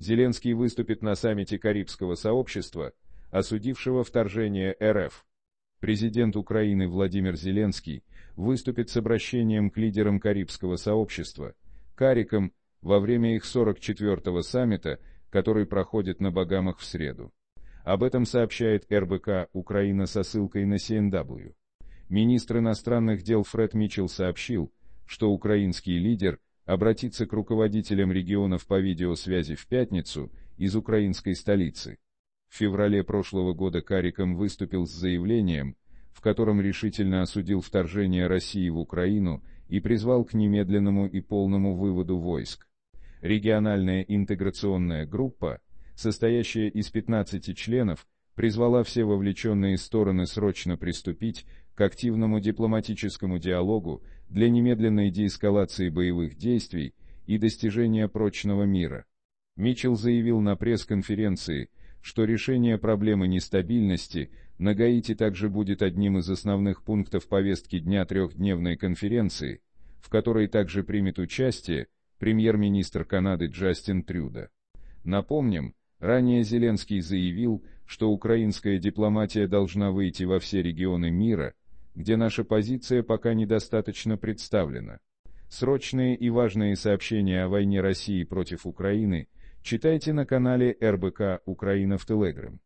Зеленский выступит на саммите Карибского сообщества, осудившего вторжение РФ. Президент Украины Владимир Зеленский выступит с обращением к лидерам Карибского сообщества, Карикам, во время их 44-го саммита, который проходит на Багамах в среду. Об этом сообщает РБК «Украина» со ссылкой на CNW. Министр иностранных дел Фред Митчелл сообщил, что украинский лидер – обратиться к руководителям регионов по видеосвязи в пятницу из украинской столицы. В феврале прошлого года Кариком выступил с заявлением, в котором решительно осудил вторжение России в Украину и призвал к немедленному и полному выводу войск. Региональная интеграционная группа, состоящая из 15 членов, призвала все вовлеченные стороны срочно приступить к активному дипломатическому диалогу для немедленной деэскалации боевых действий и достижения прочного мира. Митчелл заявил на пресс-конференции, что решение проблемы нестабильности на Гаити также будет одним из основных пунктов повестки дня трехдневной конференции, в которой также примет участие премьер-министр Канады Джастин Трюдо. Напомним, Ранее Зеленский заявил, что украинская дипломатия должна выйти во все регионы мира, где наша позиция пока недостаточно представлена. Срочные и важные сообщения о войне России против Украины читайте на канале РБК «Украина в Телеграм».